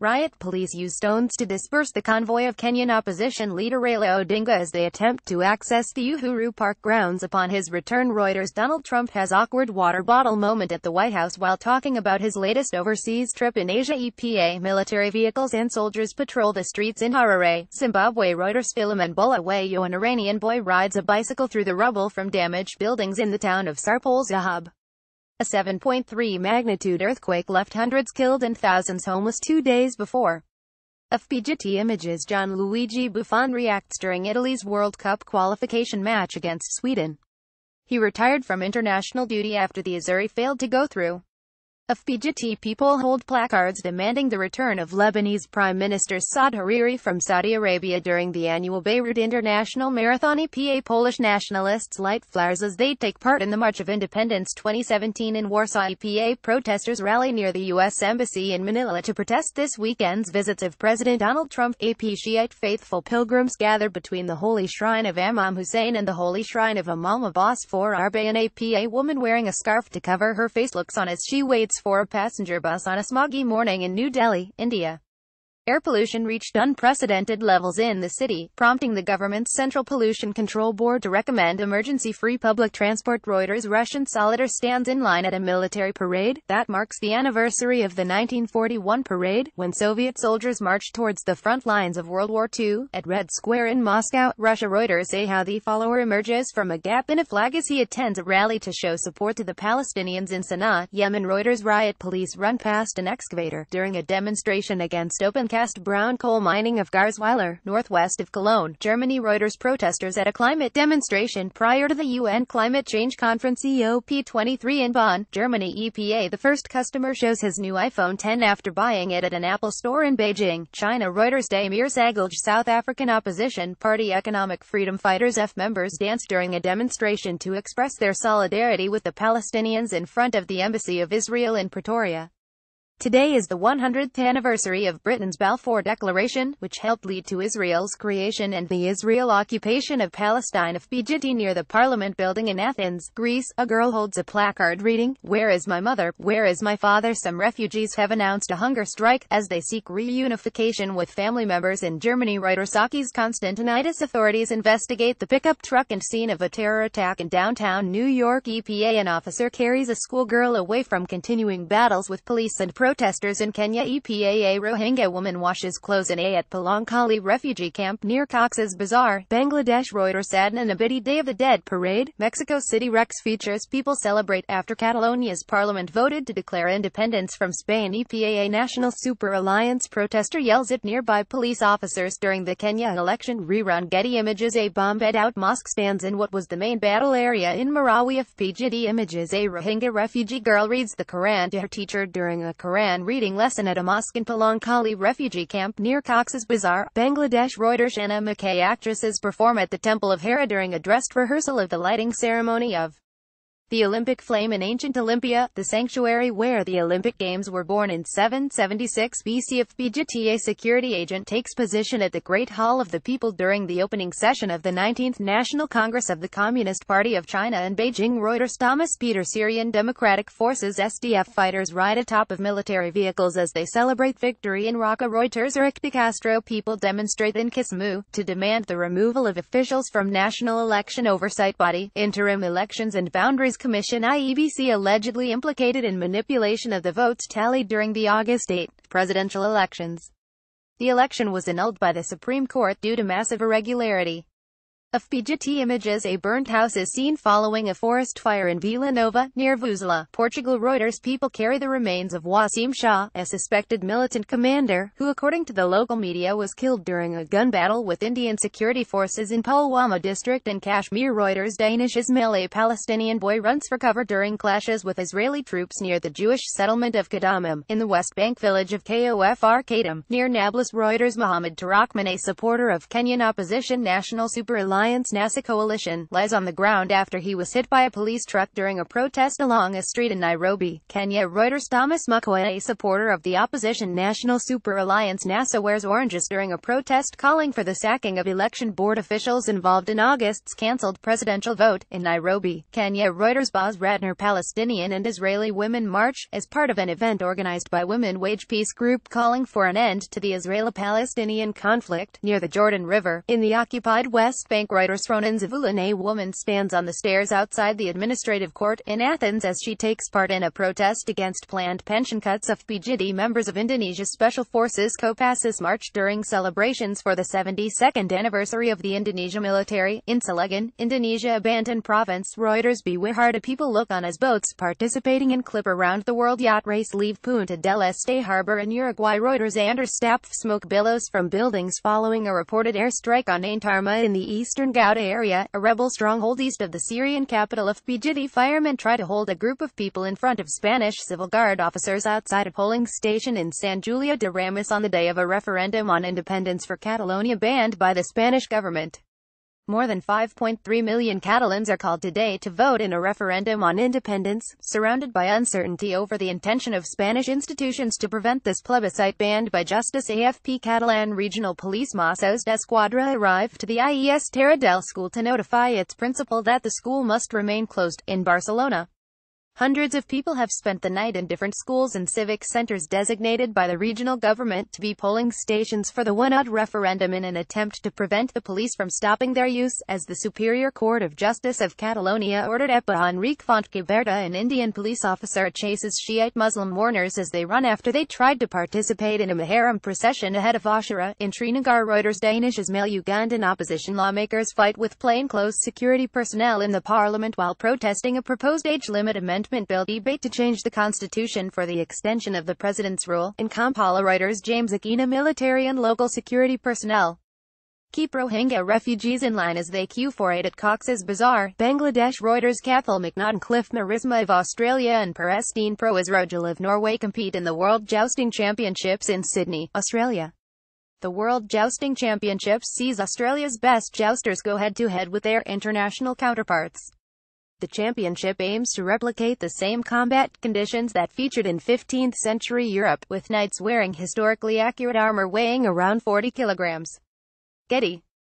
Riot police use stones to disperse the convoy of Kenyan opposition leader Raila Odinga as they attempt to access the Uhuru Park grounds upon his return Reuters Donald Trump has awkward water bottle moment at the White House while talking about his latest overseas trip in Asia EPA military vehicles and soldiers patrol the streets in Harare, Zimbabwe Reuters Philemon Bulawayo an Iranian boy rides a bicycle through the rubble from damaged buildings in the town of Sarpol Zahab. A 7.3 magnitude earthquake left hundreds killed and thousands homeless two days before. FPGT Images John Luigi Buffon reacts during Italy's World Cup qualification match against Sweden. He retired from international duty after the Azzurri failed to go through. Of people hold placards demanding the return of Lebanese Prime Minister Saad Hariri from Saudi Arabia during the annual Beirut International Marathon EPA Polish nationalists light flowers as they take part in the March of Independence 2017 in Warsaw EPA protesters rally near the U.S. Embassy in Manila to protest this weekend's visits of President Donald Trump. AP Shiite faithful pilgrims gathered between the Holy Shrine of Imam Hussein and the Holy Shrine of Imam Abbas for Arba an APA woman wearing a scarf to cover her face looks on as she waits for a passenger bus on a smoggy morning in New Delhi, India. Air pollution reached unprecedented levels in the city, prompting the government's Central Pollution Control Board to recommend emergency-free public transport. Reuters' Russian soldier stands in line at a military parade that marks the anniversary of the 1941 parade, when Soviet soldiers marched towards the front lines of World War II, at Red Square in Moscow, Russia. Reuters say how the follower emerges from a gap in a flag as he attends a rally to show support to the Palestinians in Sana'a, Yemen. Reuters riot police run past an excavator during a demonstration against open Cast brown coal mining of Garzweiler, northwest of Cologne, Germany Reuters protesters at a climate demonstration prior to the UN Climate Change Conference COP23 in Bonn, Germany EPA The first customer shows his new iPhone 10 after buying it at an Apple store in Beijing, China Reuters Daimir Sagalj South African Opposition Party Economic Freedom Fighters F members danced during a demonstration to express their solidarity with the Palestinians in front of the Embassy of Israel in Pretoria. Today is the 100th anniversary of Britain's Balfour Declaration, which helped lead to Israel's creation and the Israel occupation of Palestine of Bijiti near the Parliament building in Athens, Greece. A girl holds a placard reading, Where is my mother? Where is my father? Some refugees have announced a hunger strike, as they seek reunification with family members in Germany. Writer Saki's Constantinitis authorities investigate the pickup truck and scene of a terror attack in downtown New York. EPA An officer carries a schoolgirl away from continuing battles with police and protesters in Kenya EPA A Rohingya woman washes clothes in A at Palankali refugee camp near Cox's Bazaar, Bangladesh Reuters a bitty Day of the Dead Parade, Mexico City Rex features people celebrate after Catalonia's parliament voted to declare independence from Spain E P A A National Super Alliance protester yells at nearby police officers during the Kenya election rerun Getty Images A bomb at out mosque stands in what was the main battle area in Marawi FPGD Images A Rohingya refugee girl reads the Quran to her teacher during a Quran Quran reading lesson at a mosque in Palongkali refugee camp near Cox's Bazar, Bangladesh Reuters Anna McKay actresses perform at the Temple of Hera during a dressed rehearsal of the lighting ceremony of the Olympic flame in ancient Olympia, the sanctuary where the Olympic Games were born in 776 BC if security agent takes position at the Great Hall of the People during the opening session of the 19th National Congress of the Communist Party of China in Beijing Reuters Thomas Peter Syrian Democratic Forces SDF fighters ride atop of military vehicles as they celebrate victory in Raqqa Reuters Eric Castro. people demonstrate in Kismu, to demand the removal of officials from National Election Oversight Body, interim elections and boundaries Commission IEBC allegedly implicated in manipulation of the votes tallied during the August 8 presidential elections. The election was annulled by the Supreme Court due to massive irregularity. Of PGT images a burnt house is seen following a forest fire in Vila Nova, near Vuzela, Portugal Reuters people carry the remains of Wasim Shah, a suspected militant commander, who according to the local media was killed during a gun battle with Indian security forces in Pulwama district in Kashmir Reuters Danish Ismail a Palestinian boy runs for cover during clashes with Israeli troops near the Jewish settlement of Kadamim, in the West Bank village of Kofr Kadam, near Nablus Reuters Mohammed Tarakman a supporter of Kenyan opposition National Super Alliance Alliance-NASA coalition, lies on the ground after he was hit by a police truck during a protest along a street in Nairobi, Kenya. Reuters Thomas Mukwege, a supporter of the opposition National Super Alliance NASA wears oranges during a protest calling for the sacking of election board officials involved in August's cancelled presidential vote, in Nairobi, Kenya. Reuters Boz Radner Palestinian and Israeli women march, as part of an event organized by Women Wage Peace Group calling for an end to the Israeli-Palestinian conflict, near the Jordan River, in the occupied West Bank writers Ronan Zavulin a woman stands on the stairs outside the administrative court in Athens as she takes part in a protest against planned pension cuts of PJD members of Indonesia's Special Forces Kopassus March during celebrations for the 72nd anniversary of the Indonesia military. In Selagan, Indonesia abandoned province Reuters B. Wiharda people look on as boats participating in clip around the world yacht race leave Punta del Este harbor in Uruguay Reuters Anders Stapf smoke billows from buildings following a reported airstrike on Antarma in the east eastern Ghouta area, a rebel stronghold east of the Syrian capital of Bijidi firemen try to hold a group of people in front of Spanish Civil Guard officers outside a polling station in San Julia de Ramis on the day of a referendum on independence for Catalonia banned by the Spanish government. More than 5.3 million Catalans are called today to vote in a referendum on independence, surrounded by uncertainty over the intention of Spanish institutions to prevent this plebiscite banned by Justice AFP Catalan regional police Mossos d'Esquadra arrived to the IES Terra del School to notify its principal that the school must remain closed, in Barcelona. Hundreds of people have spent the night in different schools and civic centers designated by the regional government to be polling stations for the one-odd referendum in an attempt to prevent the police from stopping their use, as the Superior Court of Justice of Catalonia ordered EPA Enrique Fontquiberta, an Indian police officer chases Shiite Muslim mourners as they run after they tried to participate in a Muharram procession ahead of Ashura. In Trinagar Reuters Danish Ismail Ugandan opposition lawmakers fight with plainclothes security personnel in the parliament while protesting a proposed age limit amendment amendment bill debate to change the constitution for the extension of the president's rule. In Kampala writers James Akina military and local security personnel keep Rohingya refugees in line as they queue for aid at Cox's Bazaar, Bangladesh Reuters Cathal McNaught Cliff Marisma of Australia and Perestine Pro Israel of Norway compete in the World Jousting Championships in Sydney, Australia. The World Jousting Championships sees Australia's best jousters go head-to-head -head with their international counterparts. The championship aims to replicate the same combat conditions that featured in 15th century Europe, with knights wearing historically accurate armor weighing around 40 kilograms. Getty